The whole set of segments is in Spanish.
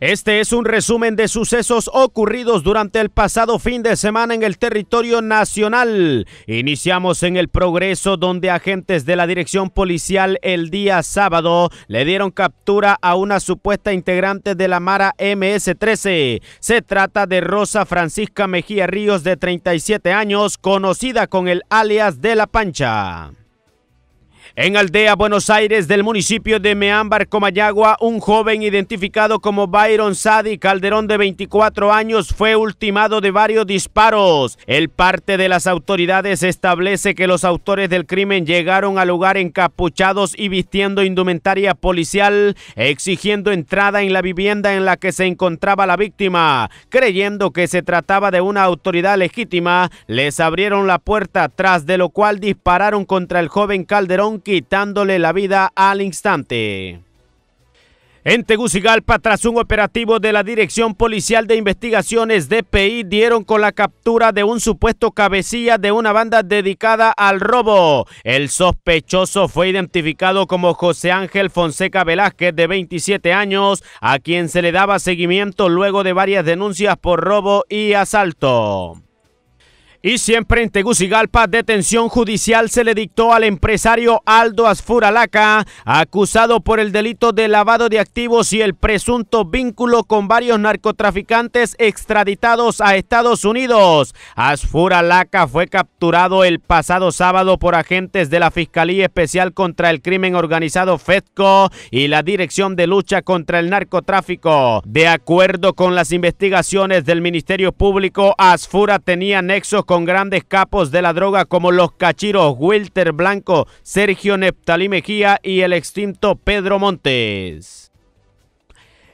Este es un resumen de sucesos ocurridos durante el pasado fin de semana en el territorio nacional. Iniciamos en el progreso donde agentes de la dirección policial el día sábado le dieron captura a una supuesta integrante de la Mara MS-13. Se trata de Rosa Francisca Mejía Ríos de 37 años, conocida con el alias de La Pancha. En Aldea, Buenos Aires, del municipio de Meámbar, Comayagua, un joven identificado como Byron Sadi Calderón de 24 años fue ultimado de varios disparos. El parte de las autoridades establece que los autores del crimen llegaron al lugar encapuchados y vistiendo indumentaria policial, exigiendo entrada en la vivienda en la que se encontraba la víctima. Creyendo que se trataba de una autoridad legítima, les abrieron la puerta, tras de lo cual dispararon contra el joven Calderón, quitándole la vida al instante. En Tegucigalpa, tras un operativo de la Dirección Policial de Investigaciones DPI, dieron con la captura de un supuesto cabecilla de una banda dedicada al robo. El sospechoso fue identificado como José Ángel Fonseca Velázquez, de 27 años, a quien se le daba seguimiento luego de varias denuncias por robo y asalto. Y siempre en Tegucigalpa, detención judicial se le dictó al empresario Aldo Asfuralaca, acusado por el delito de lavado de activos y el presunto vínculo con varios narcotraficantes extraditados a Estados Unidos. Asfuralaca fue capturado el pasado sábado por agentes de la Fiscalía Especial contra el Crimen Organizado FEDCO y la Dirección de Lucha contra el Narcotráfico. De acuerdo con las investigaciones del Ministerio Público, Asfura tenía nexos con grandes capos de la droga como los cachiros Wilter Blanco, Sergio Neptalí Mejía y el extinto Pedro Montes.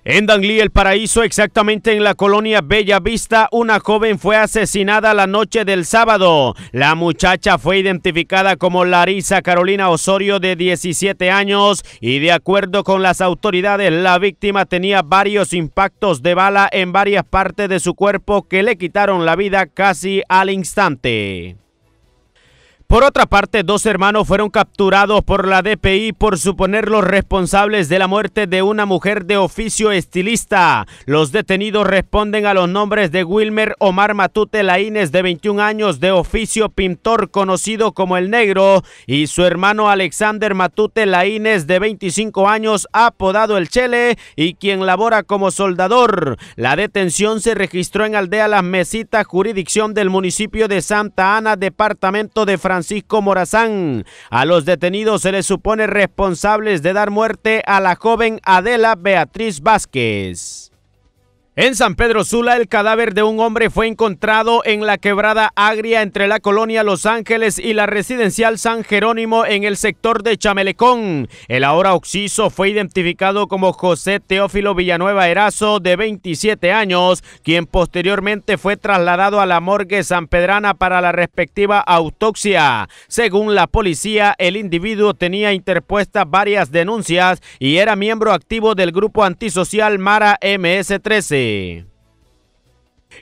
En Danlí, el paraíso, exactamente en la colonia Bella Vista, una joven fue asesinada la noche del sábado. La muchacha fue identificada como Larisa Carolina Osorio, de 17 años, y de acuerdo con las autoridades, la víctima tenía varios impactos de bala en varias partes de su cuerpo que le quitaron la vida casi al instante. Por otra parte, dos hermanos fueron capturados por la DPI por suponer los responsables de la muerte de una mujer de oficio estilista. Los detenidos responden a los nombres de Wilmer Omar Matute Laínez, de 21 años, de oficio pintor conocido como El Negro, y su hermano Alexander Matute Laínez, de 25 años, apodado El Chele, y quien labora como soldador. La detención se registró en Aldea Las Mesitas, jurisdicción del municipio de Santa Ana, departamento de Francia Francisco Morazán. A los detenidos se les supone responsables de dar muerte a la joven Adela Beatriz Vázquez. En San Pedro Sula, el cadáver de un hombre fue encontrado en la quebrada agria entre la colonia Los Ángeles y la residencial San Jerónimo en el sector de Chamelecón. El ahora occiso fue identificado como José Teófilo Villanueva Erazo, de 27 años, quien posteriormente fue trasladado a la morgue Pedrana para la respectiva autopsia. Según la policía, el individuo tenía interpuestas varias denuncias y era miembro activo del grupo antisocial Mara MS-13.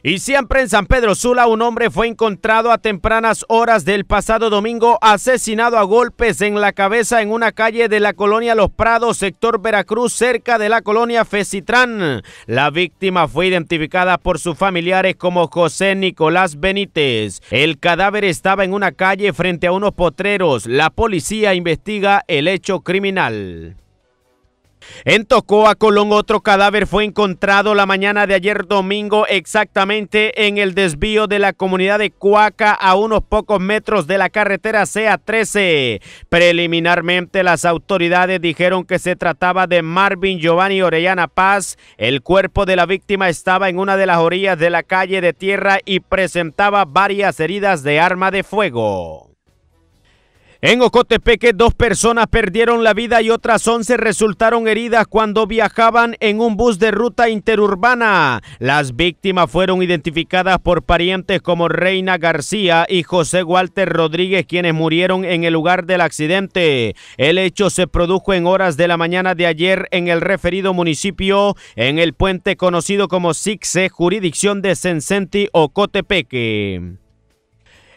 Y siempre en San Pedro Sula un hombre fue encontrado a tempranas horas del pasado domingo asesinado a golpes en la cabeza en una calle de la colonia Los Prados, sector Veracruz, cerca de la colonia Fecitrán. La víctima fue identificada por sus familiares como José Nicolás Benítez. El cadáver estaba en una calle frente a unos potreros. La policía investiga el hecho criminal. En Tocoa, Colón, otro cadáver fue encontrado la mañana de ayer domingo, exactamente en el desvío de la comunidad de Cuaca, a unos pocos metros de la carretera CA13. Preliminarmente, las autoridades dijeron que se trataba de Marvin Giovanni Orellana Paz. El cuerpo de la víctima estaba en una de las orillas de la calle de tierra y presentaba varias heridas de arma de fuego. En Ocotepeque, dos personas perdieron la vida y otras 11 resultaron heridas cuando viajaban en un bus de ruta interurbana. Las víctimas fueron identificadas por parientes como Reina García y José Walter Rodríguez, quienes murieron en el lugar del accidente. El hecho se produjo en horas de la mañana de ayer en el referido municipio, en el puente conocido como Sixe, jurisdicción de Sencenti, Ocotepeque.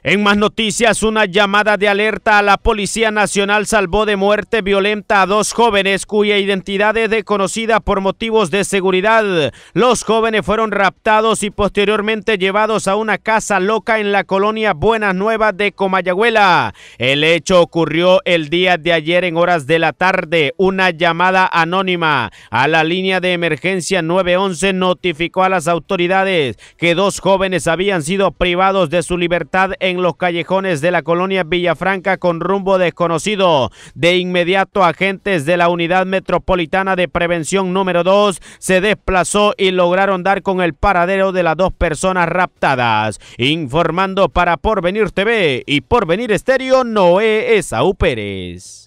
En más noticias, una llamada de alerta a la Policía Nacional salvó de muerte violenta a dos jóvenes cuya identidad es desconocida por motivos de seguridad. Los jóvenes fueron raptados y posteriormente llevados a una casa loca en la colonia Buenas Nuevas de Comayagüela. El hecho ocurrió el día de ayer en horas de la tarde. Una llamada anónima a la línea de emergencia 911 notificó a las autoridades que dos jóvenes habían sido privados de su libertad en los callejones de la colonia Villafranca con rumbo desconocido. De inmediato, agentes de la Unidad Metropolitana de Prevención número 2 se desplazó y lograron dar con el paradero de las dos personas raptadas. Informando para Porvenir TV y Porvenir Estéreo, Noé Esaú Pérez.